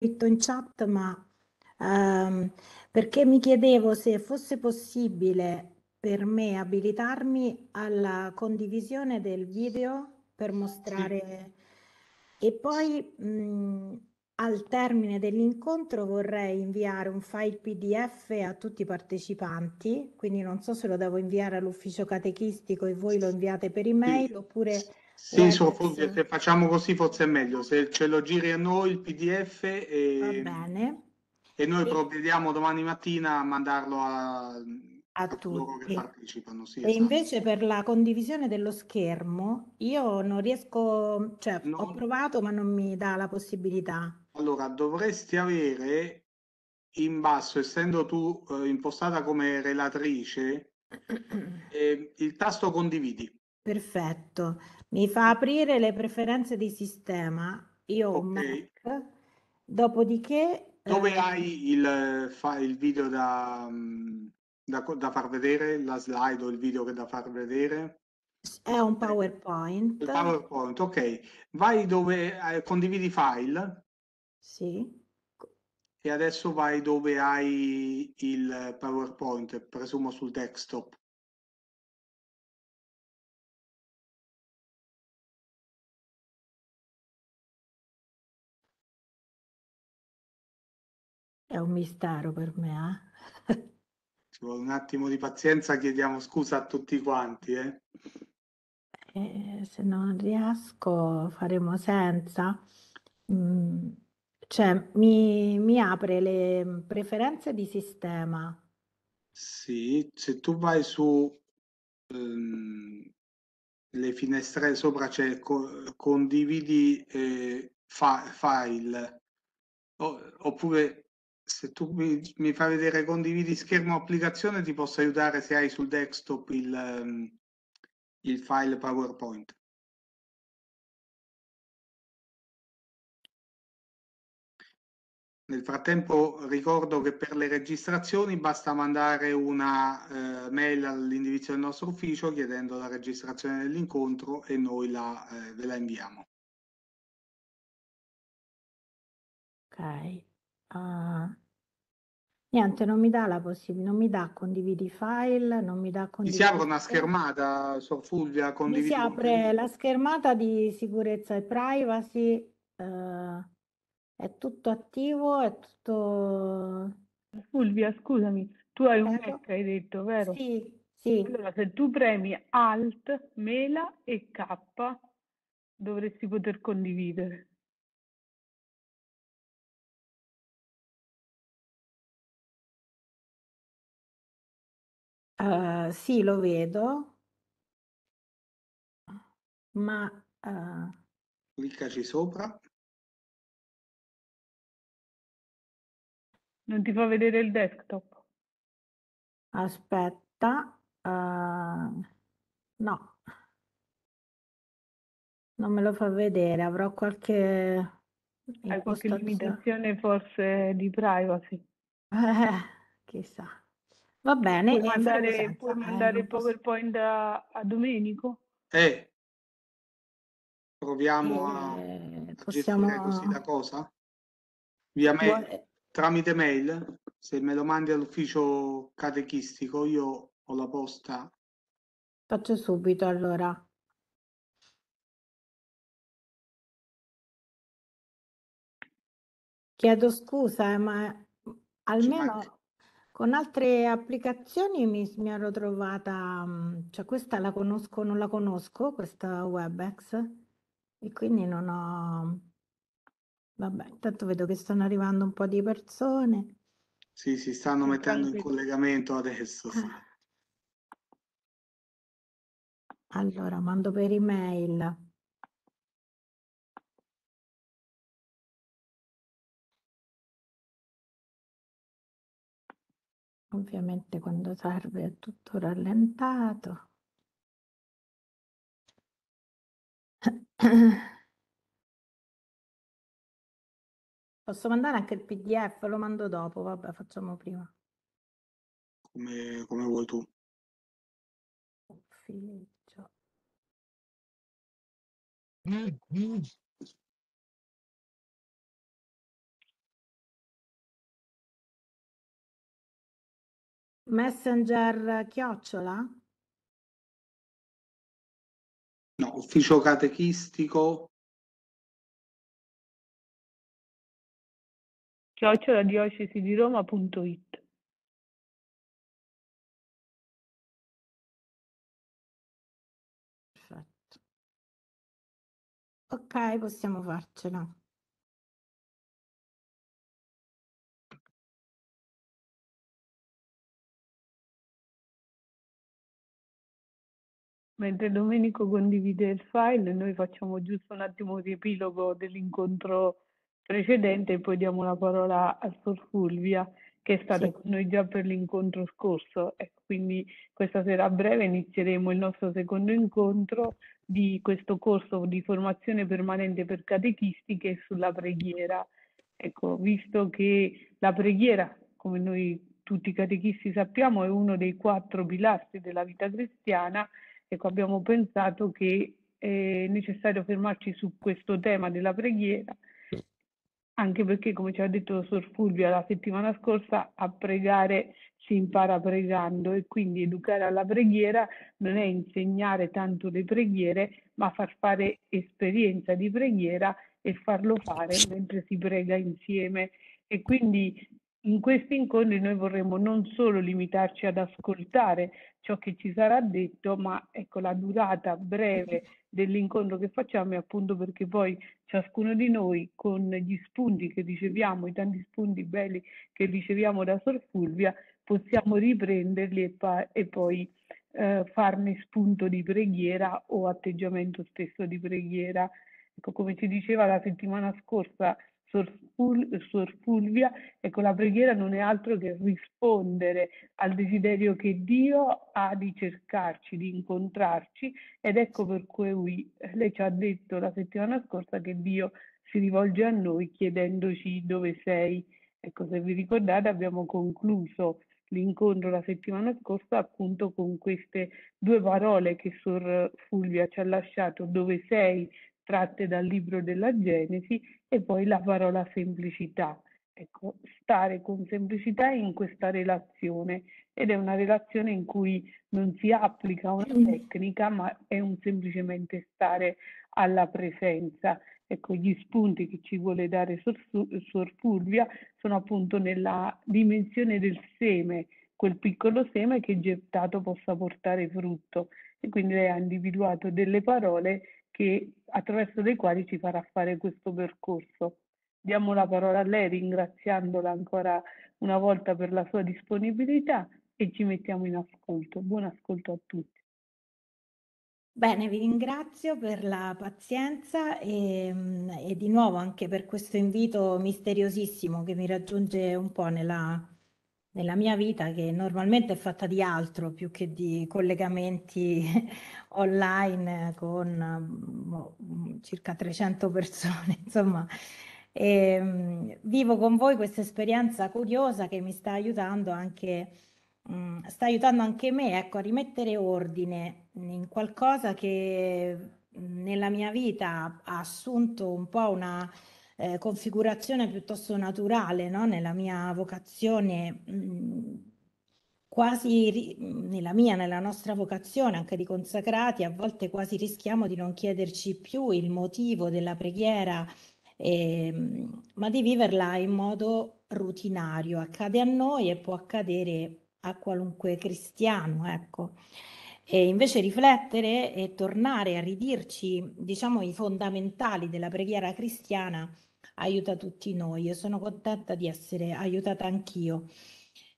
scritto in chat, ma ehm, perché mi chiedevo se fosse possibile per me abilitarmi alla condivisione del video per mostrare sì. e poi mh, mhmm, al termine dell'incontro vorrei inviare un file PDF a tutti i partecipanti, quindi non so se lo devo inviare all'ufficio catechistico e voi lo inviate per email oppure sì, so, forse, se facciamo così forse è meglio, se ce lo giri a noi il PDF e, e noi e... provvediamo domani mattina a mandarlo a, a, a tutti. che partecipano. Sì, e esatto. invece per la condivisione dello schermo io non riesco, cioè no. ho provato ma non mi dà la possibilità. Allora dovresti avere in basso, essendo tu eh, impostata come relatrice, eh, il tasto condividi. Perfetto. Mi fa aprire le preferenze di sistema. Io ho okay. Mac, dopodiché... Dove eh, hai il, il, video da, mm, da, da far vedere, la slide o il video che da far vedere? È un PowerPoint. Il PowerPoint, ok. Vai dove eh, condividi file. Sì. E adesso vai dove hai il PowerPoint, presumo sul desktop. era un mistero per me. Eh? Ci vuole un attimo di pazienza, chiediamo scusa a tutti quanti. Eh? E eh, se non riesco faremo senza. Mm, cioè, mi, mi apre le preferenze di sistema. Sì, se tu vai su ehm, le finestre sopra c'è co condividi eh, fa file o oppure se tu mi, mi fai vedere condividi schermo applicazione ti posso aiutare se hai sul desktop il, ehm, il file PowerPoint. Nel frattempo ricordo che per le registrazioni basta mandare una eh, mail all'indirizzo del nostro ufficio chiedendo la registrazione dell'incontro e noi la, eh, ve la inviamo. Ok. Ah. Niente, non mi dà la possibilità, non mi dà condividi file, non mi dà condividi. si apre una schermata, Sor Fulvia, condividi. si apre la schermata di sicurezza e privacy, eh, è tutto attivo, è tutto... Fulvia, scusami, tu hai un certo. Mac, hai detto, vero? Sì, sì. Allora, se tu premi Alt, Mela e K, dovresti poter condividere. Uhm, sì, lo vedo ma, uhm Cliccaci sopra. Non ti fa vedere il desktop? Aspetta, uhm, no. Non me lo fa vedere, avrò qualche Hai qualche limitazione forse di privacy? Eh, chissà. Va bene, Puoi e mandare, puoi eh, mandare il posso... PowerPoint a, a Domenico? Eh, proviamo a, Eh, a gestire così la possiamo... cosa. Via mail, vuole- eh. tramite mail, se me lo mandi all'ufficio catechistico, io ho la posta. Faccio subito allora. Chiedo scusa, eh, ma Ci almeno con altre applicazioni mi, mi ero trovata, mm, cioè questa la conosco, non la conosco, questa WebEx, e quindi non ho... Vabbè, intanto vedo che stanno arrivando un po' di persone. Sì, si stanno e mettendo in collegamento adesso. Ah. Allora, mando per email. ovviamente quando serve è tutto rallentato. Posso mandare anche il PDF, lo mando dopo, vabbè, facciamo prima. Come, come vuoi tu. Figlio. Mm, mm. Messenger chiocciola? No, ufficio catechistico. Chiocciola diocesi di Roma.it. Perfetto. Ok, possiamo farcela. Mentre Domenico condivide il file, noi facciamo giusto un attimo un riepilogo dell'incontro precedente e poi diamo la parola a Sor Fulvia che è stata sì. con noi già per l'incontro scorso. Ecco, quindi questa sera a breve inizieremo il nostro secondo incontro di questo corso di formazione permanente per catechistiche sulla preghiera. Ecco, visto che la preghiera, come noi tutti i catechisti sappiamo, è uno dei quattro pilastri della vita cristiana, ecco, abbiamo pensato che eh, è necessario fermarci su questo tema della preghiera, anche perché, come ci ha detto Sor Fulvia la settimana scorsa, a pregare si impara pregando e quindi educare alla preghiera non è insegnare tanto le preghiere, ma far fare esperienza di preghiera e farlo fare mentre si prega insieme. E quindi in questi incontri noi vorremmo non solo limitarci ad ascoltare ciò che ci sarà detto, ma ecco la durata breve dell'incontro che facciamo è appunto perché poi ciascuno di noi con gli spunti che riceviamo, i tanti spunti belli che riceviamo da Sor Fulvia, possiamo riprenderli e, e poi eh, farne spunto di preghiera o atteggiamento stesso di preghiera. Ecco, come ci diceva la settimana scorsa Suor Fulvia, ecco la preghiera non è altro che rispondere al desiderio che Dio ha di cercarci, di incontrarci ed ecco per cui lei ci ha detto la settimana scorsa che Dio si rivolge a noi chiedendoci dove sei. Ecco, se vi ricordate abbiamo concluso l'incontro la settimana scorsa appunto con queste due parole che Sor Fulvia ci ha lasciato, dove sei tratte dal libro della Genesi e poi la parola semplicità. Ecco, stare con semplicità in questa relazione ed è una relazione in cui non si applica una tecnica ma è un semplicemente stare alla presenza. Ecco, gli spunti che ci vuole dare Sor, Sor Fulvia sono appunto nella dimensione del seme, quel piccolo seme che gettato possa portare frutto. E quindi lei ha individuato delle parole che, attraverso dei quali ci farà fare questo percorso. Diamo la parola a lei ringraziandola ancora una volta per la sua disponibilità e ci mettiamo in ascolto. Buon ascolto a tutti. Bene, vi ringrazio per la pazienza e, mm, e di nuovo anche per questo invito misteriosissimo che mi raggiunge un po' nella, nella mia vita che normalmente è fatta di altro più che di collegamenti online con mm, boh, mm, circa 300 persone, insomma. E, ehm, vivo con voi questa esperienza curiosa che mi sta aiutando anche, mm, sta aiutando anche me ecco, a rimettere ordine in qualcosa che nella mia vita ha assunto un po' una eh, configurazione piuttosto naturale no? nella mia vocazione. Mh, mm, quasi mm, nella mia, nella nostra vocazione anche di consacrati, a volte quasi rischiamo di non chiederci più il motivo della preghiera, eh, ma di viverla in modo rutinario. Accade a noi e può accadere a qualunque cristiano, ecco. E invece riflettere e tornare a ridirci, diciamo, i fondamentali della preghiera cristiana aiuta tutti noi e sono contenta di essere aiutata anch'io.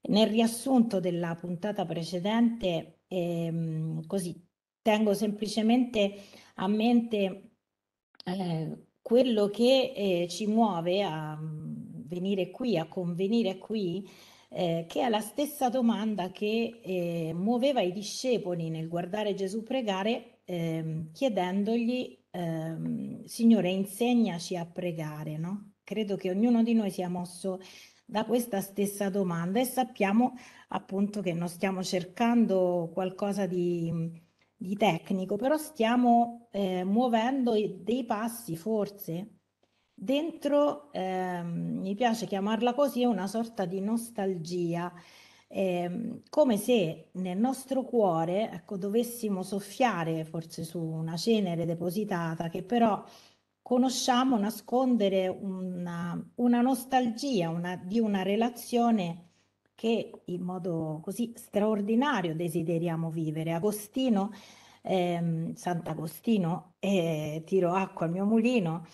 Nel riassunto della puntata precedente, ehm, così tengo semplicemente a mente eh, quello che eh, ci muove a mm, venire qui, a convenire qui, eh, che è la stessa domanda che eh, muoveva i discepoli nel guardare Gesù pregare, eh, chiedendogli Ehm, Signore, insegnaci a pregare, no? Credo che ognuno di noi sia mosso da questa stessa domanda e sappiamo appunto che non stiamo cercando qualcosa di, di tecnico, però stiamo eh, muovendo dei passi forse dentro, ehm, mi piace chiamarla così, una sorta di nostalgia eh, come se nel nostro cuore ecco, dovessimo soffiare forse su una cenere depositata che però conosciamo nascondere una, una nostalgia una, di una relazione che in modo così straordinario desideriamo vivere. Agostino, eh, Sant'Agostino, eh, tiro acqua al mio mulino,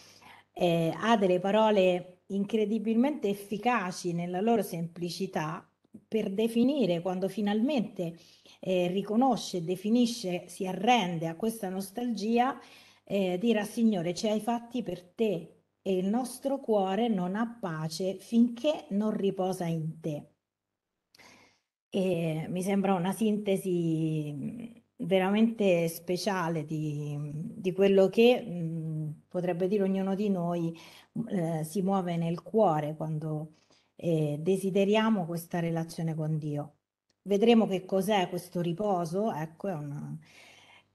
eh, ha delle parole incredibilmente efficaci nella loro semplicità per definire quando finalmente eh, riconosce, definisce, si arrende a questa nostalgia, eh, dirà Signore, ci hai fatti per te e il nostro cuore non ha pace finché non riposa in te. E mi sembra una sintesi veramente speciale di, di quello che mh, potrebbe dire ognuno di noi eh, si muove nel cuore quando eh, desideriamo questa relazione con Dio. Vedremo che cos'è questo riposo, ecco, è, una,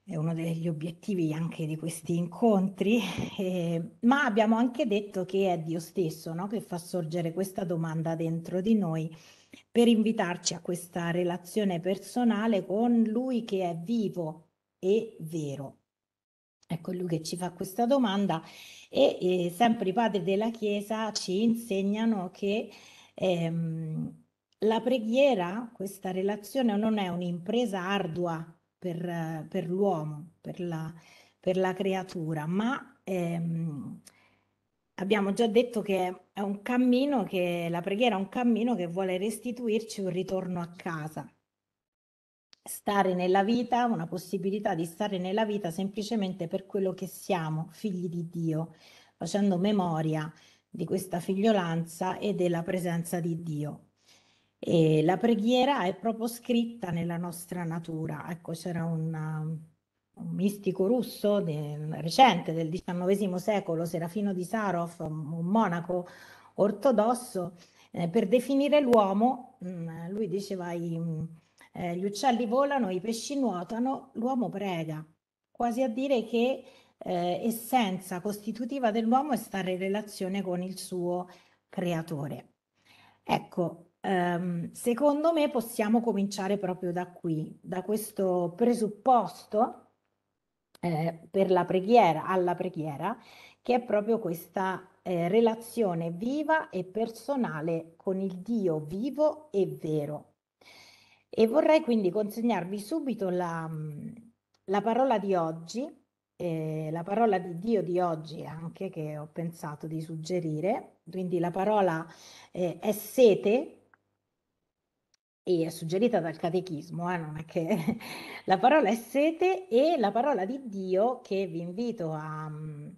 è uno degli obiettivi anche di questi incontri, eh, ma abbiamo anche detto che è Dio stesso no? che fa sorgere questa domanda dentro di noi per invitarci a questa relazione personale con Lui che è vivo e vero. Ecco lui che ci fa questa domanda e, e sempre i padri della Chiesa ci insegnano che ehm, la preghiera, questa relazione, non è un'impresa ardua per, per l'uomo, per la, per la, creatura, ma ehm, abbiamo già detto che è un cammino che la preghiera è un cammino che vuole restituirci un ritorno a casa stare nella vita, una possibilità di stare nella vita semplicemente per quello che siamo, figli di Dio, facendo memoria di questa figliolanza e della presenza di Dio. E la preghiera è proprio scritta nella nostra natura. Ecco, c'era un, un mistico russo de, recente del XIX secolo, Serafino di Sarov, un monaco ortodosso, eh, per definire l'uomo, mh, mm, lui diceva i eh, gli uccelli volano, i pesci nuotano, l'uomo prega, quasi a dire che eh, essenza costitutiva dell'uomo è stare in relazione con il suo creatore. Ecco, ehm, secondo me possiamo cominciare proprio da qui, da questo presupposto eh, per la preghiera, alla preghiera, che è proprio questa eh, relazione viva e personale con il Dio vivo e vero. E vorrei quindi consegnarvi subito la, mm, la parola di oggi, eh, la parola di Dio di oggi anche che ho pensato di suggerire. Quindi la parola eh, è sete, e è suggerita dal catechismo, eh, non è che la parola è sete e la parola di Dio che vi invito a, mm,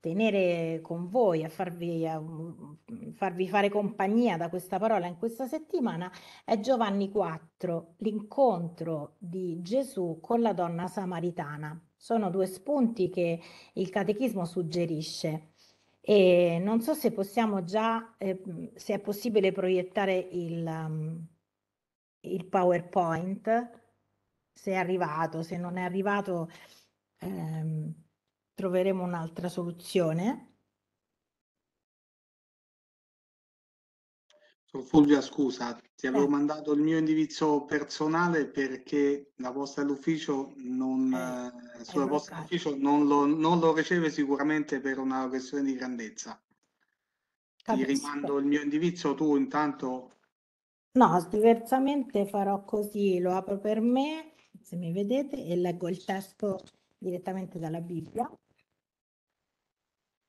tenere con voi, a farvi, a mm, farvi, fare compagnia da questa parola in questa settimana è Giovanni 4, l'incontro di Gesù con la donna samaritana. Sono due spunti che il catechismo suggerisce e non so se possiamo già, eh, se è possibile proiettare il, um, il PowerPoint, se è arrivato, se non è arrivato. Ehm, troveremo un'altra soluzione. Fulvia, scusa, ti avevo eh. mandato il mio indirizzo personale perché la vostra dell'ufficio non, eh, eh sulla posta dell'ufficio non, non lo, riceve sicuramente per una questione di grandezza. Capisco. Ti rimando il mio indirizzo, tu intanto... No, diversamente farò così, lo apro per me, se mi vedete, e leggo il testo direttamente dalla Bibbia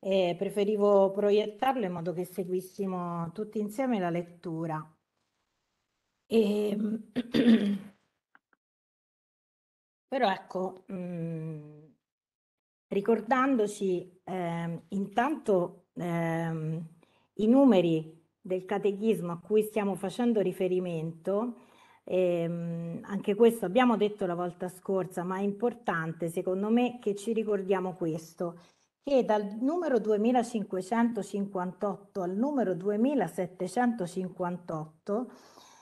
e preferivo proiettarlo in modo che seguissimo tutti insieme la lettura. E... Ehm, però ecco, mh, mm, ricordandoci eh, intanto eh, i numeri del catechismo a cui stiamo facendo riferimento, eh, anche questo abbiamo detto la volta scorsa, ma è importante secondo me che ci ricordiamo questo che dal numero 2558 al numero 2758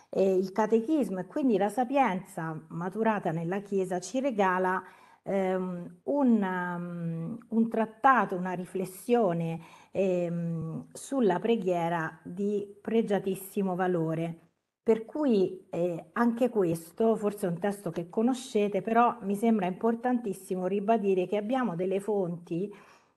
eh, il catechismo e quindi la sapienza maturata nella Chiesa ci regala ehm, un, um, un, trattato, una riflessione ehm, sulla preghiera di pregiatissimo valore. Per cui eh, anche questo, forse è un testo che conoscete, però mi sembra importantissimo ribadire che abbiamo delle fonti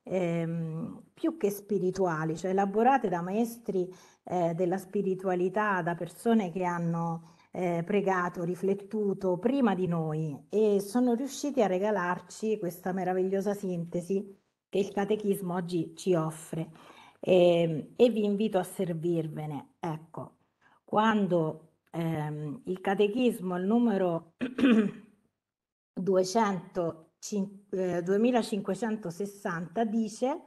ehm, più che spirituali, cioè elaborate da maestri eh, della spiritualità, da persone che hanno eh, pregato, riflettuto prima di noi e sono riusciti a regalarci questa meravigliosa sintesi che il catechismo oggi ci offre e, ehm, e vi invito a servirvene. Ecco, quando ehm, il catechismo al numero 200 2560 eh, dice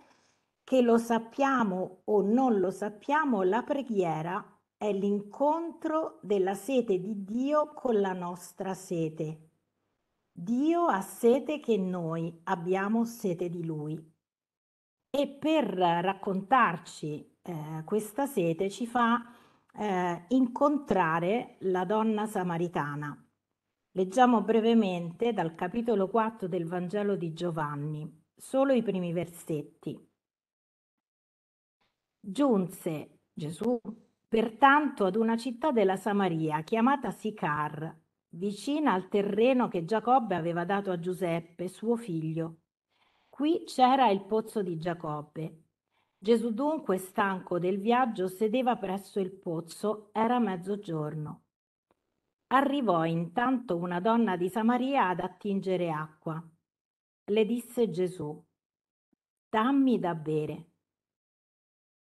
che lo sappiamo o non lo sappiamo, la preghiera è l'incontro della sete di Dio con la nostra sete. Dio ha sete che noi abbiamo sete di Lui. E per raccontarci eh, questa sete ci fa eh, incontrare la donna samaritana Leggiamo brevemente dal capitolo 4 del Vangelo di Giovanni, solo i primi versetti. Giunse Gesù pertanto ad una città della Samaria chiamata Sicar, vicina al terreno che Giacobbe aveva dato a Giuseppe, suo figlio. Qui c'era il pozzo di Giacobbe. Gesù dunque, stanco del viaggio, sedeva presso il pozzo, era mezzogiorno. Arrivò intanto una donna di Samaria ad attingere acqua. Le disse Gesù, dammi da bere.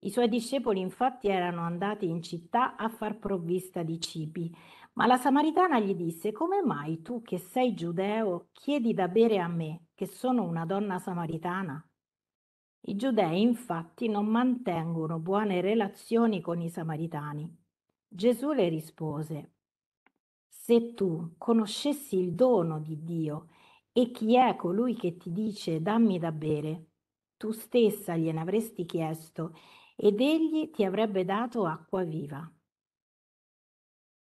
I suoi discepoli infatti erano andati in città a far provvista di cibi, ma la samaritana gli disse, come mai tu che sei giudeo chiedi da bere a me, che sono una donna samaritana? I giudei infatti non mantengono buone relazioni con i samaritani. Gesù le rispose, se tu conoscessi il dono di Dio e chi è colui che ti dice dammi da bere, tu stessa gliene avresti chiesto ed egli ti avrebbe dato acqua viva.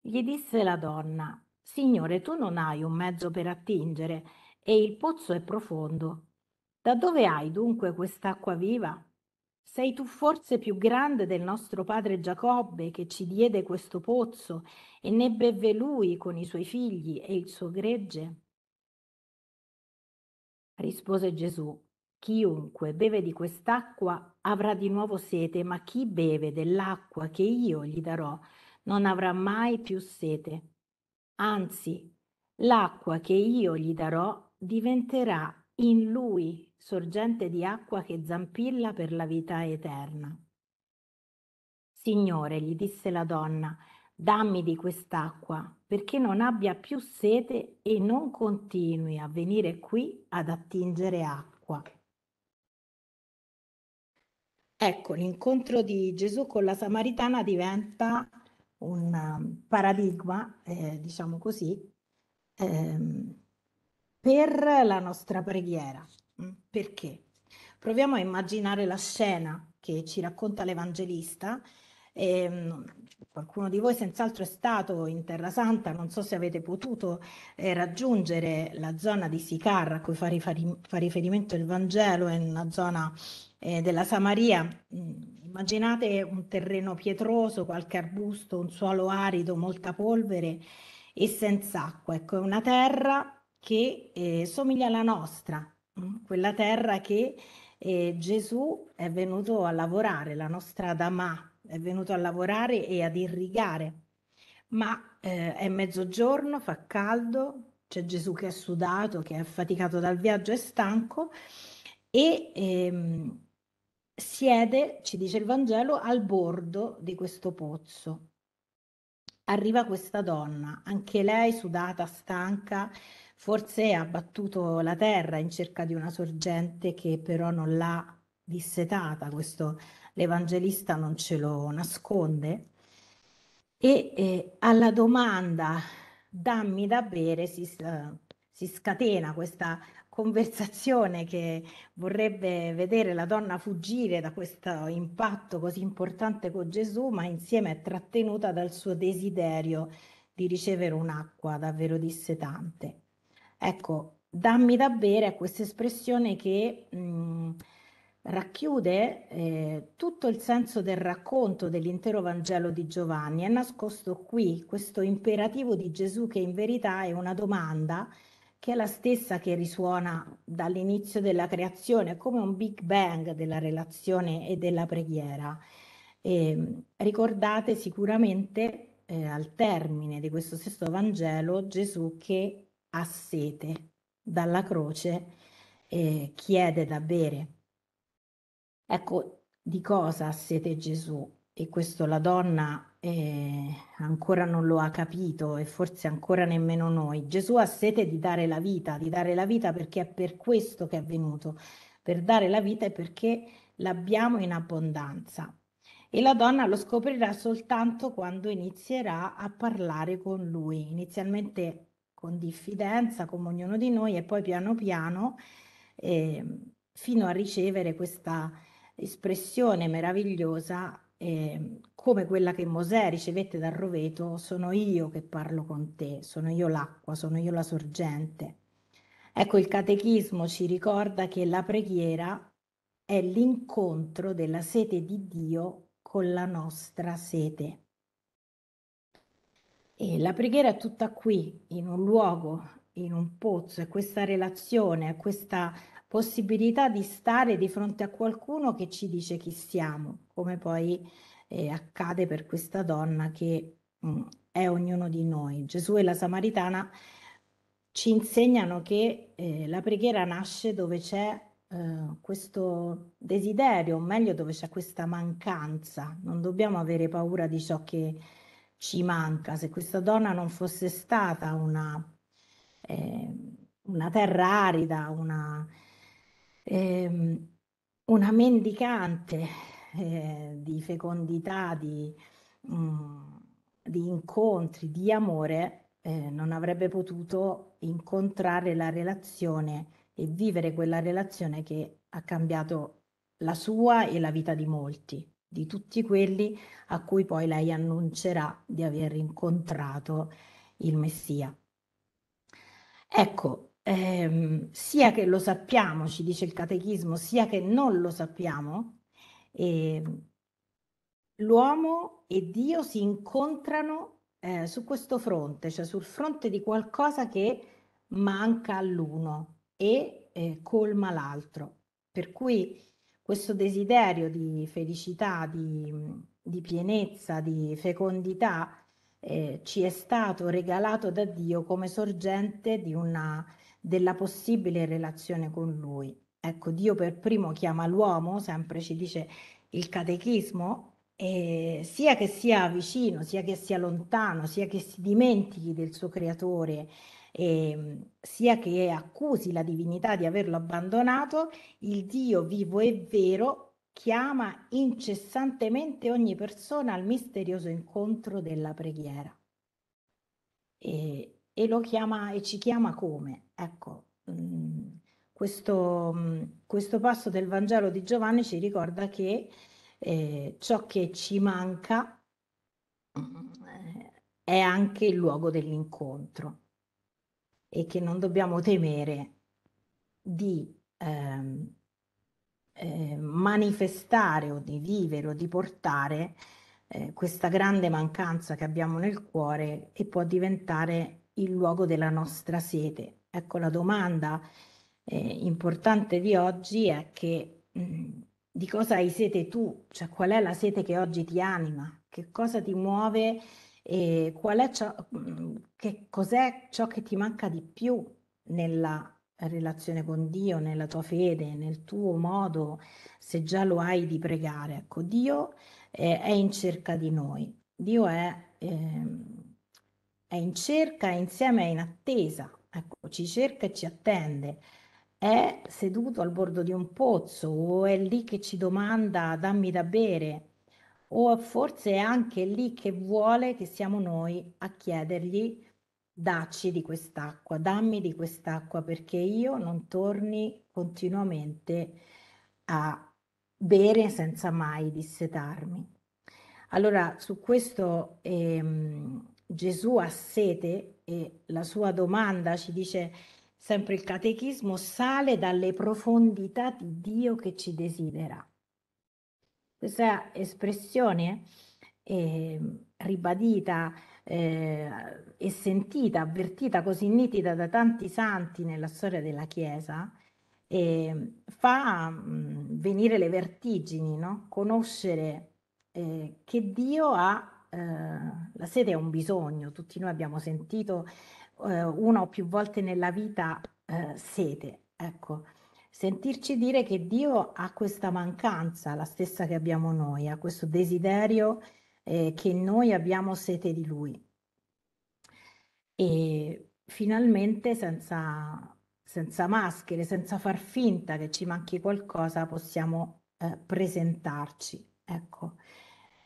Gli disse la donna, Signore, tu non hai un mezzo per attingere e il pozzo è profondo. Da dove hai dunque quest'acqua viva? Sei tu forse più grande del nostro padre Giacobbe che ci diede questo pozzo e ne bevve lui con i suoi figli e il suo gregge? Rispose Gesù, chiunque beve di quest'acqua avrà di nuovo sete, ma chi beve dell'acqua che io gli darò non avrà mai più sete. Anzi, l'acqua che io gli darò diventerà in lui sorgente di acqua che zampilla per la vita eterna. Signore, gli disse la donna, dammi di quest'acqua, perché non abbia più sete e non continui a venire qui ad attingere acqua. Ecco, l'incontro di Gesù con la Samaritana diventa un um, paradigma, eh, diciamo così, ehm, per la nostra preghiera. Mm, perché? Proviamo a immaginare la scena che ci racconta l'Evangelista. E, ehm, qualcuno di voi senz'altro è stato in Terra Santa, non so se avete potuto eh, raggiungere la zona di Sicar a cui fa, riferimento il Vangelo, è una zona eh, della Samaria. Mm, immaginate un terreno pietroso, qualche arbusto, un suolo arido, molta polvere e senza acqua. Ecco, è una terra che eh, somiglia alla nostra, quella terra che eh, Gesù è venuto a lavorare, la nostra Adamà è venuto a lavorare e ad irrigare. Ma eh, è mezzogiorno, fa caldo, c'è Gesù che è sudato, che è affaticato dal viaggio, è stanco e ehm, siede, ci dice il Vangelo, al bordo di questo pozzo. Arriva questa donna, anche lei sudata, stanca, Forse ha battuto la terra in cerca di una sorgente che però non l'ha dissetata, questo l'Evangelista non ce lo nasconde. E eh, alla domanda dammi da bere si, uh, si scatena questa conversazione che vorrebbe vedere la donna fuggire da questo impatto così importante con Gesù, ma insieme è trattenuta dal suo desiderio di ricevere un'acqua davvero dissetante. Ecco, dammi da bere è questa espressione che mh, mm, racchiude eh, tutto il senso del racconto dell'intero Vangelo di Giovanni. È nascosto qui questo imperativo di Gesù che in verità è una domanda che è la stessa che risuona dall'inizio della creazione, come un big bang della relazione e della preghiera. E, mm, ricordate sicuramente eh, al termine di questo stesso Vangelo Gesù che ha sete dalla croce eh, chiede da bere. Ecco di cosa ha sete Gesù e questo la donna eh, ancora non lo ha capito e forse ancora nemmeno noi. Gesù ha sete di dare la vita, di dare la vita perché è per questo che è venuto, per dare la vita e perché l'abbiamo in abbondanza. E la donna lo scoprirà soltanto quando inizierà a parlare con lui. Inizialmente con diffidenza, come ognuno di noi, e poi piano piano eh, fino a ricevere questa espressione meravigliosa eh, come quella che Mosè ricevette dal roveto, sono io che parlo con te, sono io l'acqua, sono io la sorgente. Ecco, il catechismo ci ricorda che la preghiera è l'incontro della sete di Dio con la nostra sete. E la preghiera è tutta qui, in un luogo, in un pozzo, è questa relazione, è questa possibilità di stare di fronte a qualcuno che ci dice chi siamo, come poi eh, accade per questa donna che mh, mm, è ognuno di noi. Gesù e la Samaritana ci insegnano che eh, la preghiera nasce dove c'è eh, questo desiderio, o meglio dove c'è questa mancanza. Non dobbiamo avere paura di ciò che ci manca, se questa donna non fosse stata una, eh, una terra arida, una, eh, una mendicante eh, di fecondità, di, mh, mm, di, incontri, di amore, eh, non avrebbe potuto incontrare la relazione e vivere quella relazione che ha cambiato la sua e la vita di molti di tutti quelli a cui poi lei annuncerà di aver incontrato il Messia. Ecco, ehm, sia che lo sappiamo, ci dice il catechismo, sia che non lo sappiamo, eh, l'uomo e Dio si incontrano eh, su questo fronte, cioè sul fronte di qualcosa che manca all'uno e eh, colma l'altro. Per cui questo desiderio di felicità, di, di pienezza, di fecondità eh, ci è stato regalato da Dio come sorgente una, della possibile relazione con Lui. Ecco, Dio per primo chiama l'uomo, sempre ci dice il catechismo, eh, sia che sia vicino, sia che sia lontano, sia che si dimentichi del suo creatore, e, ehm, sia che accusi la divinità di averlo abbandonato, il Dio vivo e vero chiama incessantemente ogni persona al misterioso incontro della preghiera. E, e lo chiama e ci chiama come? Ecco, mh, mm, questo, mh, mm, questo, passo del Vangelo di Giovanni ci ricorda che eh, ciò che ci manca mm, è anche il luogo dell'incontro e che non dobbiamo temere di ehm, eh, manifestare o di vivere o di portare eh, questa grande mancanza che abbiamo nel cuore e può diventare il luogo della nostra sete. Ecco la domanda eh, importante di oggi è che mh, mm, di cosa hai sete tu, cioè qual è la sete che oggi ti anima, che cosa ti muove e qual è ciò, mm, che cos'è ciò che ti manca di più nella relazione con Dio, nella tua fede, nel tuo modo, se già lo hai di pregare. Ecco, Dio eh, è in cerca di noi, Dio è, eh, è in cerca e insieme è in attesa, ecco, ci cerca e ci attende. È seduto al bordo di un pozzo o è lì che ci domanda dammi da bere o forse è anche lì che vuole che siamo noi a chiedergli dacci di quest'acqua, dammi di quest'acqua perché io non torni continuamente a bere senza mai dissetarmi. Allora su questo ehm, Gesù ha sete e la sua domanda ci dice sempre il catechismo sale dalle profondità di Dio che ci desidera questa espressione eh, ribadita eh, e sentita, avvertita così nitida da tanti santi nella storia della Chiesa, eh, fa mh, venire le vertigini, no? conoscere eh, che Dio ha, eh, la sete è un bisogno, tutti noi abbiamo sentito eh, una o più volte nella vita sete, ecco sentirci dire che Dio ha questa mancanza, la stessa che abbiamo noi, ha questo desiderio eh, che noi abbiamo sete di Lui. E finalmente senza, senza, maschere, senza far finta che ci manchi qualcosa, possiamo eh, presentarci ecco,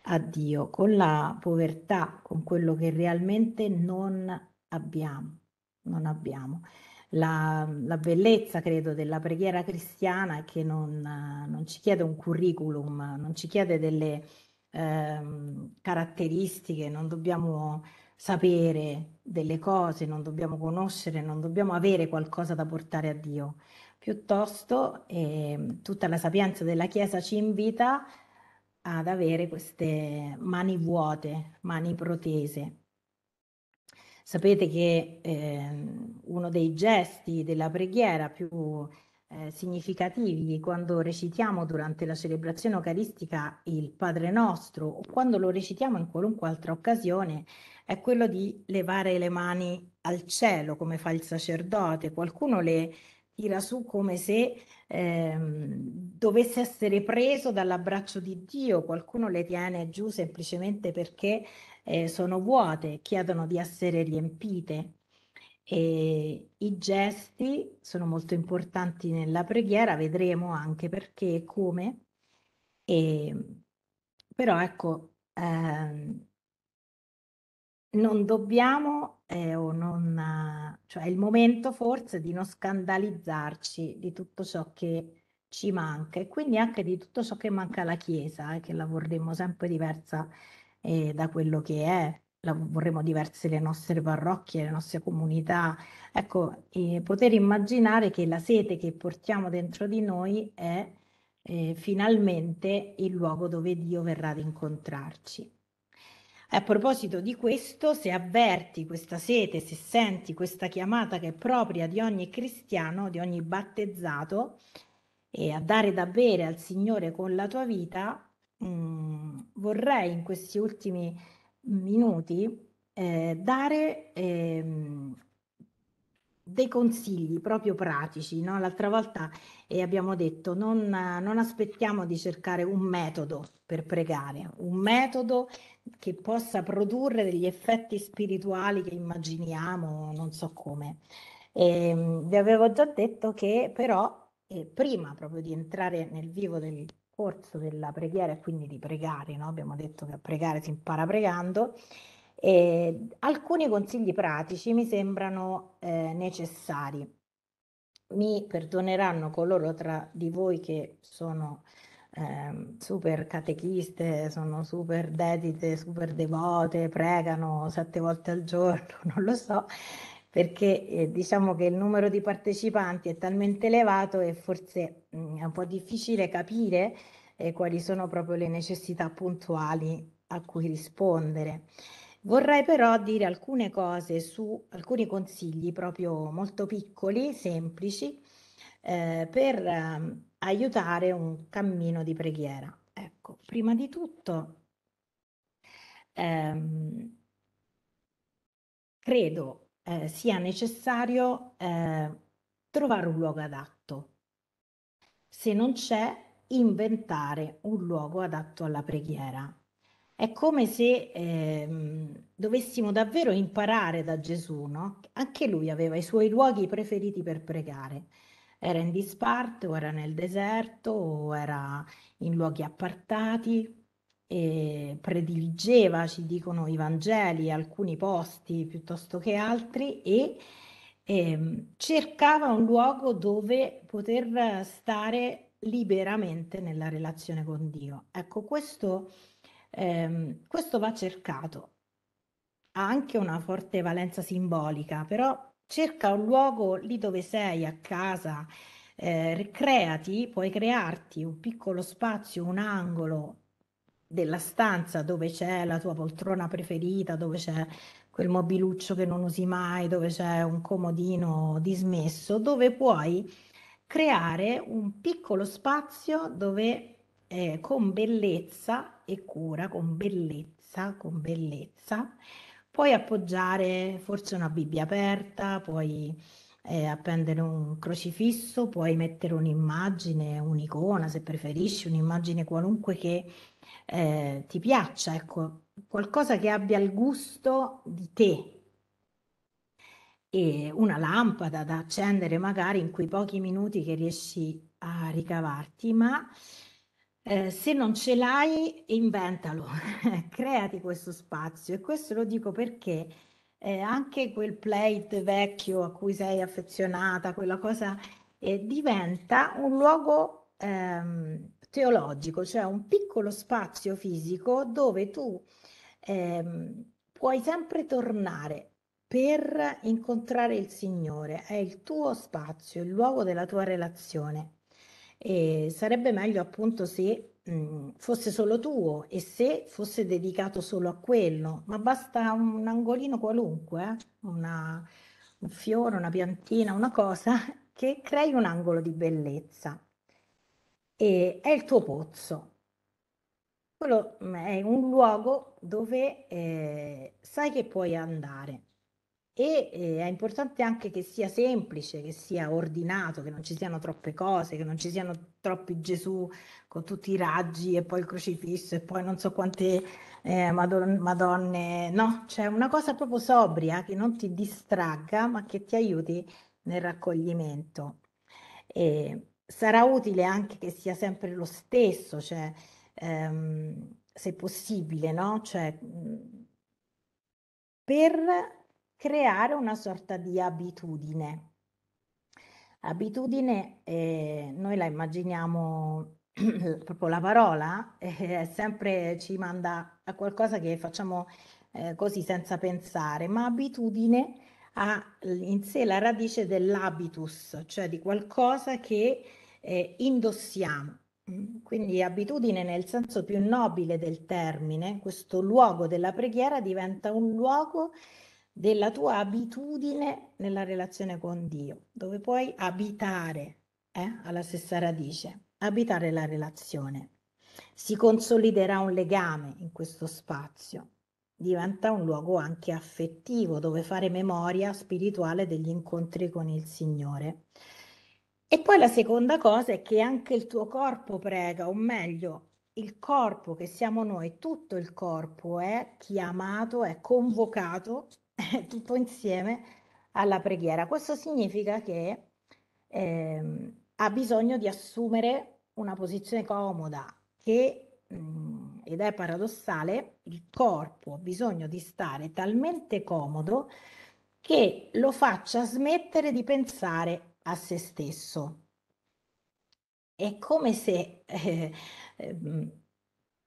a Dio con la povertà, con quello che realmente non abbiamo. Non abbiamo la, la bellezza, credo, della preghiera cristiana è che non, non, ci chiede un curriculum, non ci chiede delle eh, caratteristiche, non dobbiamo sapere delle cose, non dobbiamo conoscere, non dobbiamo avere qualcosa da portare a Dio. Piuttosto eh, tutta la sapienza della Chiesa ci invita ad avere queste mani vuote, mani protese. Sapete che eh, uno dei gesti della preghiera più eh, significativi quando recitiamo durante la celebrazione eucaristica il Padre nostro o quando lo recitiamo in qualunque altra occasione è quello di levare le mani al cielo come fa il sacerdote. Qualcuno le tira su come se eh, dovesse essere preso dall'abbraccio di Dio, qualcuno le tiene giù semplicemente perché eh, sono vuote, chiedono di essere riempite. E I gesti sono molto importanti nella preghiera, vedremo anche perché e come. E, però ecco, ehm, non dobbiamo, eh, o non, cioè è il momento forse di non scandalizzarci di tutto ciò che ci manca e quindi anche di tutto ciò che manca alla Chiesa, eh, che la vorremmo sempre diversa e da quello che è. La, vorremmo diverse le nostre parrocchie, le nostre comunità. Ecco, eh, poter immaginare che la sete che portiamo dentro di noi è eh, finalmente il luogo dove Dio verrà ad incontrarci. A proposito di questo, se avverti questa sete, se senti questa chiamata che è propria di ogni cristiano, di ogni battezzato, e a dare da bere al Signore con la tua vita, mh, vorrei in questi ultimi minuti eh, dare ehm, dei consigli proprio pratici. No? L'altra volta eh, abbiamo detto non, non aspettiamo di cercare un metodo per pregare, un metodo che possa produrre degli effetti spirituali che immaginiamo, non so come. E, ehm, vi avevo già detto che però eh, prima proprio di entrare nel vivo del discorso della preghiera e quindi di pregare, no? abbiamo detto che a pregare si impara pregando, e ehm, alcuni consigli pratici mi sembrano eh, necessari. Mi perdoneranno coloro tra di voi che sono eh, super catechiste, sono super dedite, super devote, pregano sette volte al giorno, non lo so, perché eh, diciamo che il numero di partecipanti è talmente elevato e forse mh, mm, è un po' difficile capire eh, quali sono proprio le necessità puntuali a cui rispondere. Vorrei però dire alcune cose su alcuni consigli proprio molto piccoli, semplici, eh, per eh, aiutare un cammino di preghiera. Ecco, prima di tutto, ehm, credo eh, sia necessario eh, trovare un luogo adatto. Se non c'è, inventare un luogo adatto alla preghiera. È come se eh, dovessimo davvero imparare da Gesù, no? Anche lui aveva i suoi luoghi preferiti per pregare. Era in disparte, o era nel deserto, o era in luoghi appartati, eh, prediligeva, ci dicono i Vangeli, alcuni posti piuttosto che altri e eh, cercava un luogo dove poter stare liberamente nella relazione con Dio. Ecco, questo, ehm, questo va cercato. Ha anche una forte valenza simbolica, però cerca un luogo lì dove sei, a casa, eh, creati, puoi crearti un piccolo spazio, un angolo della stanza dove c'è la tua poltrona preferita, dove c'è quel mobiluccio che non usi mai, dove c'è un comodino dismesso, dove puoi creare un piccolo spazio dove eh, con bellezza e cura, con bellezza, con bellezza, puoi appoggiare forse una Bibbia aperta, puoi eh, appendere un crocifisso, puoi mettere un'immagine, un'icona se preferisci, un'immagine qualunque che eh, ti piaccia, ecco, qualcosa che abbia il gusto di te. E una lampada da accendere magari in quei pochi minuti che riesci a ricavarti, ma eh, se non ce l'hai, inventalo, creati questo spazio. E questo lo dico perché eh, anche quel plate vecchio a cui sei affezionata, quella cosa, eh, diventa un luogo ehm, teologico, cioè un piccolo spazio fisico dove tu ehm, puoi sempre tornare per incontrare il Signore, è il tuo spazio, il luogo della tua relazione. E sarebbe meglio appunto se mh, mhmm, fosse solo tuo e se fosse dedicato solo a quello, ma basta un angolino qualunque, eh? una, un fiore, una piantina, una cosa che crei un angolo di bellezza e è il tuo pozzo. Quello mm, è un luogo dove eh, sai che puoi andare e eh, è importante anche che sia semplice, che sia ordinato, che non ci siano troppe cose, che non ci siano troppi Gesù con tutti i raggi e poi il crocifisso e poi non so quante eh, madon- madonne, no, c'è cioè una cosa proprio sobria che non ti distragga ma che ti aiuti nel raccoglimento. E sarà utile anche che sia sempre lo stesso, cioè, ehm, se possibile, no? Cioè, mhmm, per creare una sorta di abitudine. Abitudine, eh, noi la immaginiamo proprio la parola, eh, sempre ci manda a qualcosa che facciamo eh, così senza pensare, ma abitudine ha in sé la radice dell'habitus, cioè di qualcosa che eh, indossiamo. Mm, quindi abitudine nel senso più nobile del termine, questo luogo della preghiera diventa un luogo della tua abitudine nella relazione con Dio, dove puoi abitare, eh, alla stessa radice, abitare la relazione. Si consoliderà un legame in questo spazio, diventa un luogo anche affettivo dove fare memoria spirituale degli incontri con il Signore. E poi la seconda cosa è che anche il tuo corpo prega, o meglio, il corpo che siamo noi, tutto il corpo è chiamato, è convocato tutto insieme alla preghiera. Questo significa che eh, ha bisogno di assumere una posizione comoda che, mh, mm, ed è paradossale, il corpo ha bisogno di stare talmente comodo che lo faccia smettere di pensare a se stesso. È come se eh, ehm,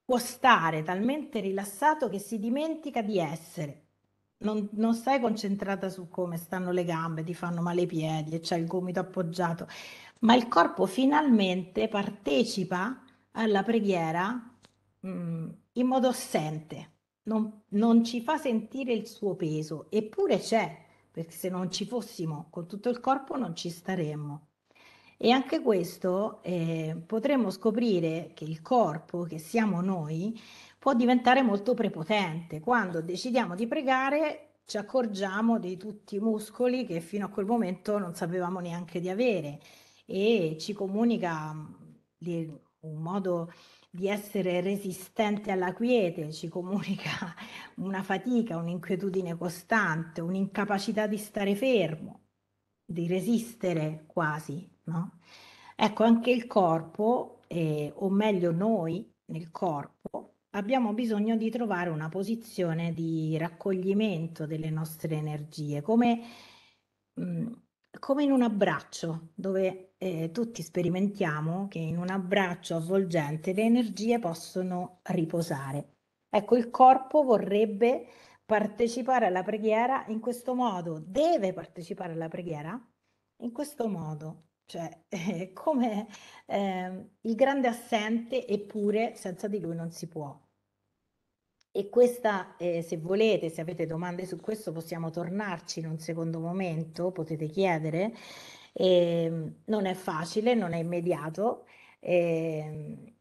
può stare talmente rilassato che si dimentica di essere. Non, non, stai concentrata su come stanno le gambe, ti fanno male i piedi e c'è il gomito appoggiato, ma il corpo finalmente partecipa alla preghiera mh, mm, in modo assente, non, non ci fa sentire il suo peso, eppure c'è, perché se non ci fossimo con tutto il corpo non ci staremmo. E anche questo eh, potremmo scoprire che il corpo, che siamo noi, può diventare molto prepotente. Quando decidiamo di pregare ci accorgiamo di tutti i muscoli che fino a quel momento non sapevamo neanche di avere e ci comunica mm, un modo di essere resistente alla quiete, ci comunica una fatica, un'inquietudine costante, un'incapacità di stare fermo, di resistere quasi, no? Ecco, anche il corpo, eh, o meglio noi nel corpo, abbiamo bisogno di trovare una posizione di raccoglimento delle nostre energie, come, mh, mm, come in un abbraccio, dove eh, tutti sperimentiamo che in un abbraccio avvolgente le energie possono riposare. Ecco, il corpo vorrebbe partecipare alla preghiera in questo modo, deve partecipare alla preghiera in questo modo, cioè eh, come eh, il grande assente eppure senza di lui non si può. E questa, eh, se volete, se avete domande su questo, possiamo tornarci in un secondo momento, potete chiedere. E ehm, non è facile, non è immediato. E ehm,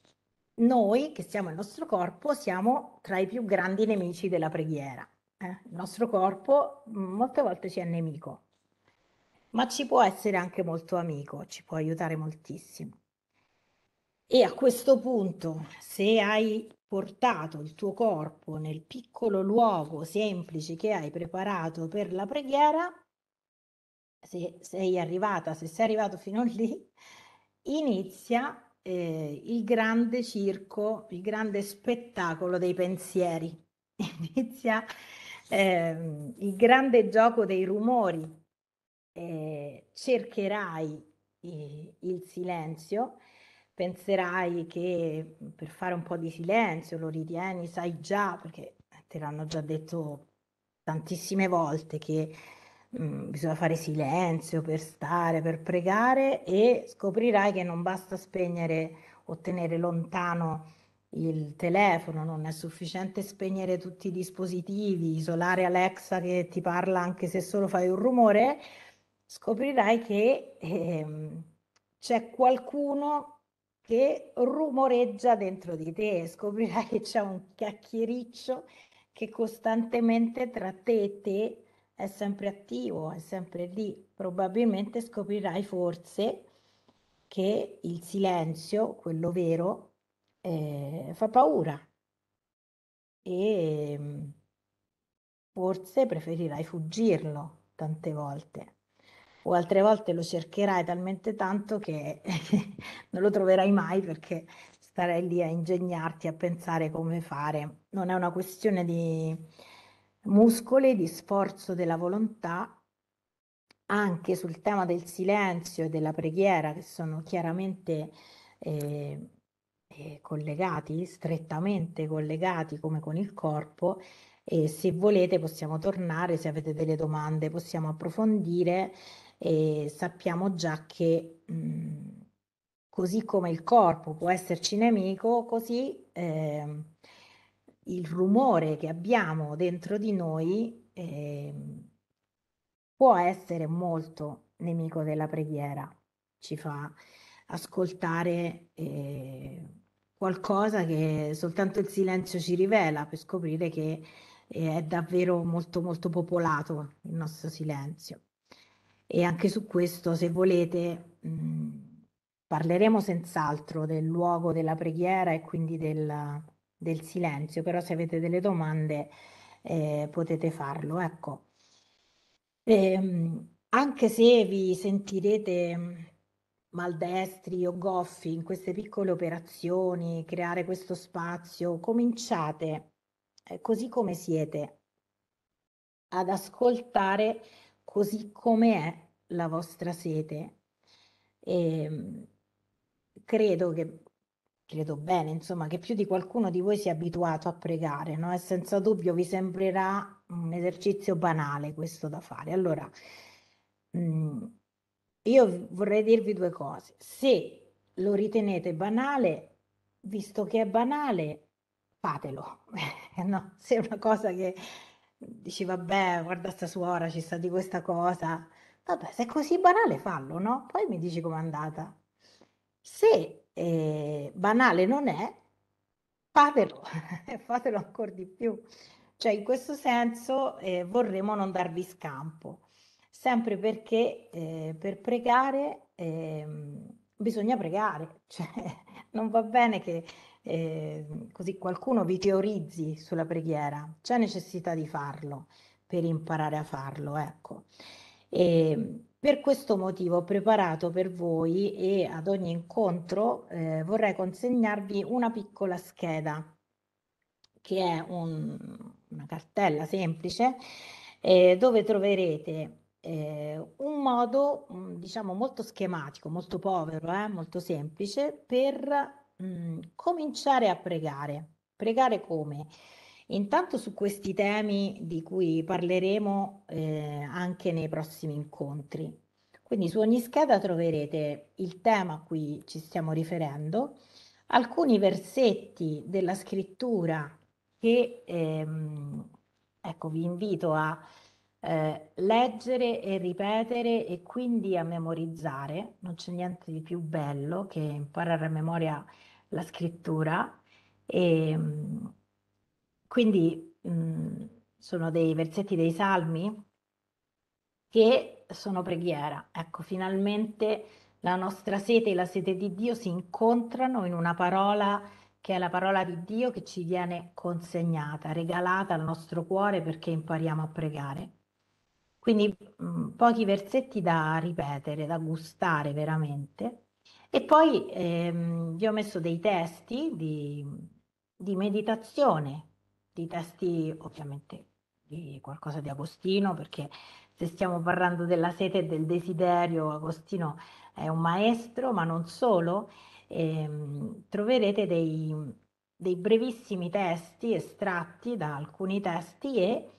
noi, che siamo il nostro corpo, siamo tra i più grandi nemici della preghiera. Eh? Il nostro corpo molte volte ci è nemico, ma ci può essere anche molto amico, ci può aiutare moltissimo. E a questo punto, se hai portato il tuo corpo nel piccolo luogo semplice che hai preparato per la preghiera, se sei arrivata, se sei arrivato fino lì, inizia eh, il grande circo, il grande spettacolo dei pensieri, inizia eh, il grande gioco dei rumori. Eh, cercherai eh, il silenzio, penserai che per fare un po' di silenzio lo ritieni, sai già, perché te l'hanno già detto tantissime volte che Mm, bisogna fare silenzio per stare, per pregare e scoprirai che non basta spegnere o tenere lontano il telefono, non è sufficiente spegnere tutti i dispositivi, isolare Alexa che ti parla anche se solo fai un rumore, scoprirai che ehm, c'è qualcuno che rumoreggia dentro di te, scoprirai che c'è un chiacchiericcio che costantemente tra te e te è sempre attivo, è sempre lì. Probabilmente scoprirai forse che il silenzio, quello vero, eh, fa paura e mm, forse preferirai fuggirlo tante volte o altre volte lo cercherai talmente tanto che non lo troverai mai perché starei lì a ingegnarti, a pensare come fare. Non è una questione di muscoli di sforzo della volontà anche sul tema del silenzio e della preghiera che sono chiaramente eh, eh, collegati, strettamente collegati come con il corpo e se volete possiamo tornare, se avete delle domande possiamo approfondire e sappiamo già che mh, mm, così come il corpo può esserci nemico, così eh, il rumore che abbiamo dentro di noi eh, può essere molto nemico della preghiera, ci fa ascoltare eh, qualcosa che soltanto il silenzio ci rivela per scoprire che eh, è davvero molto molto popolato il nostro silenzio. E anche su questo, se volete, mh, parleremo senz'altro del luogo della preghiera e quindi del, del silenzio, però se avete delle domande eh, potete farlo. Ecco. E, ehm, anche se vi sentirete mm, maldestri o goffi in queste piccole operazioni, creare questo spazio, cominciate eh, così come siete ad ascoltare così come è la vostra sete. E ehm, credo che credo bene, insomma, che più di qualcuno di voi sia abituato a pregare, no? E senza dubbio vi sembrerà un esercizio banale questo da fare. Allora, mh, mm, io vorrei dirvi due cose. Se lo ritenete banale, visto che è banale, fatelo. Eh, no? Se è una cosa che dici, vabbè, guarda sta suora, ci sta di questa cosa, vabbè, se è così banale, fallo, no? Poi mi dici com'è andata. Se eh, banale non è, fatelo, fatelo ancora di più. Cioè in questo senso eh, vorremmo non darvi scampo, sempre perché eh, per pregare ehm, bisogna pregare, cioè non va bene che ehm, così qualcuno vi teorizzi sulla preghiera, c'è necessità di farlo per imparare a farlo, ecco. E, ehm, per questo motivo ho preparato per voi e ad ogni incontro eh, vorrei consegnarvi una piccola scheda che è un, una cartella semplice eh, dove troverete eh, un modo mm, diciamo molto schematico, molto povero, eh, molto semplice per mh, mm, cominciare a pregare. Pregare come? Intanto su questi temi di cui parleremo eh, anche nei prossimi incontri. Quindi su ogni scheda troverete il tema a cui ci stiamo riferendo, alcuni versetti della scrittura che ehm, ecco, vi invito a eh, leggere e ripetere e quindi a memorizzare. Non c'è niente di più bello che imparare a memoria la scrittura. E, ehm, quindi mh, mhmm, sono dei versetti dei salmi che sono preghiera. Ecco, finalmente la nostra sete e la sete di Dio si incontrano in una parola che è la parola di Dio che ci viene consegnata, regalata al nostro cuore perché impariamo a pregare. Quindi mh, mhmm, pochi versetti da ripetere, da gustare veramente. E poi ehm, vi ho messo dei testi di, di meditazione dei testi ovviamente di qualcosa di Agostino, perché se stiamo parlando della sete e del desiderio, Agostino è un maestro, ma non solo, ehm, troverete dei, dei, brevissimi testi estratti da alcuni testi e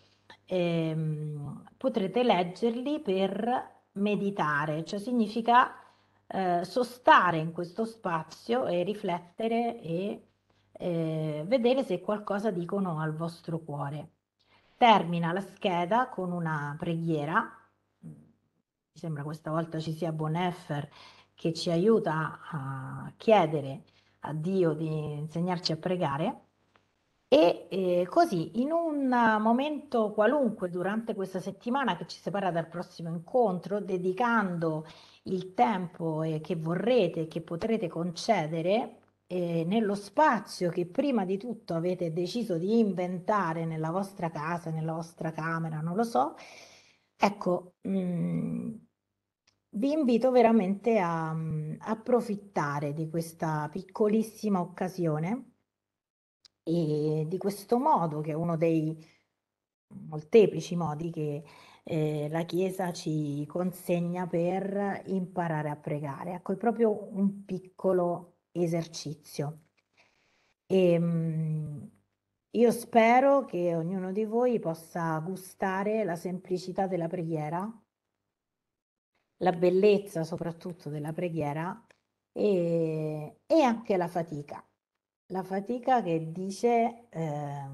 ehm, potrete leggerli per meditare, cioè significa eh, sostare in questo spazio e riflettere e eh, vedere se qualcosa dicono al vostro cuore. Termina la scheda con una preghiera, mi sembra questa volta ci sia Bonheffer che ci aiuta a chiedere a Dio di insegnarci a pregare e eh, così in un momento qualunque durante questa settimana che ci separa dal prossimo incontro, dedicando il tempo eh, che vorrete, che potrete concedere eh, nello spazio che prima di tutto avete deciso di inventare nella vostra casa, nella vostra camera, non lo so, ecco, mh, mm, vi invito veramente a, a mm, approfittare di questa piccolissima occasione e di questo modo, che è uno dei molteplici modi che eh, la Chiesa ci consegna per imparare a pregare. Ecco, è proprio un piccolo esercizio. E, ehm, io spero che ognuno di voi possa gustare la semplicità della preghiera, la bellezza soprattutto della preghiera e, e anche la fatica. La fatica che dice eh,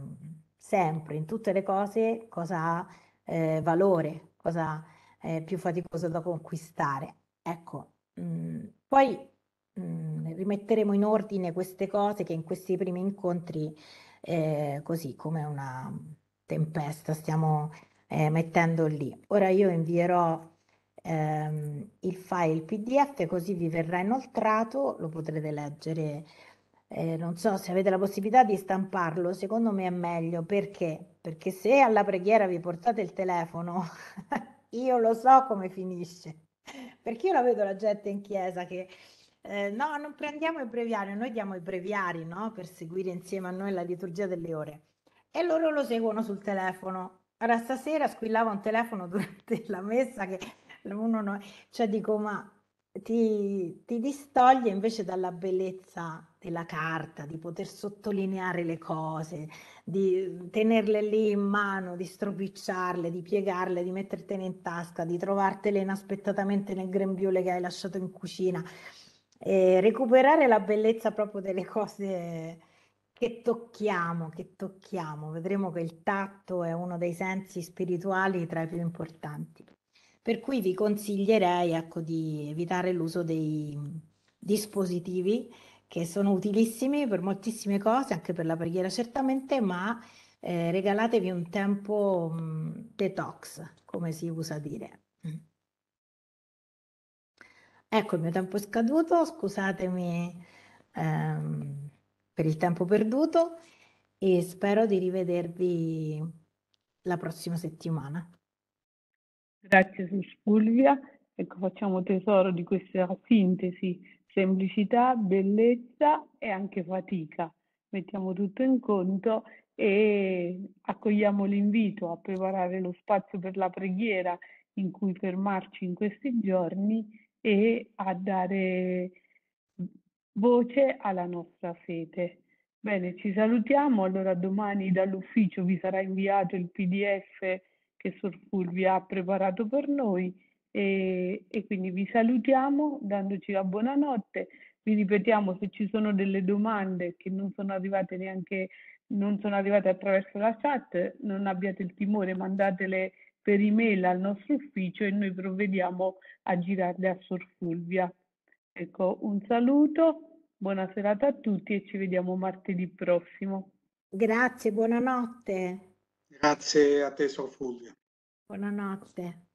sempre in tutte le cose cosa ha eh, valore, cosa è più faticoso da conquistare. Ecco, mh, mm, poi rimetteremo in ordine queste cose che in questi primi incontri, eh, così come una tempesta, stiamo eh, mettendo lì. Ora io invierò ehm, il file PDF così vi verrà inoltrato, lo potrete leggere. Eh, non so se avete la possibilità di stamparlo, secondo me è meglio perché? Perché se alla preghiera vi portate il telefono, io lo so come finisce perché io la vedo la gente in chiesa che eh, no, non prendiamo il breviario, noi diamo i breviari no? per seguire insieme a noi la liturgia delle ore. E loro lo seguono sul telefono. Allora stasera squillava un telefono durante la messa che uno no... cioè dico ma ti, ti distoglie invece dalla bellezza della carta, di poter sottolineare le cose, di tenerle lì in mano, di stropicciarle, di piegarle, di mettertene in tasca, di trovartele inaspettatamente nel grembiule che hai lasciato in cucina e recuperare la bellezza proprio delle cose che tocchiamo, che tocchiamo. Vedremo che il tatto è uno dei sensi spirituali tra i più importanti. Per cui vi consiglierei ecco, di evitare l'uso dei dispositivi che sono utilissimi per moltissime cose, anche per la preghiera certamente, ma eh, regalatevi un tempo mh, mm, detox, come si usa dire. Ecco, il mio tempo è scaduto, scusatemi ehm, per il tempo perduto e spero di rivedervi la prossima settimana. Grazie Silvia, ecco facciamo tesoro di questa sintesi, semplicità, bellezza e anche fatica. Mettiamo tutto in conto e accogliamo l'invito a preparare lo spazio per la preghiera in cui fermarci in questi giorni e a dare voce alla nostra fede. Bene, ci salutiamo, allora domani dall'ufficio vi sarà inviato il pdf che Sor Fulvia ha preparato per noi e, e quindi vi salutiamo dandoci la buonanotte, vi ripetiamo se ci sono delle domande che non sono arrivate neanche, non sono arrivate attraverso la chat, non abbiate il timore, mandatele per email al nostro ufficio e noi provvediamo a girarle a Sor Fulvia. Ecco, un saluto, buona serata a tutti e ci vediamo martedì prossimo. Grazie, buonanotte. Grazie a te, Sor Fulvia. Buonanotte.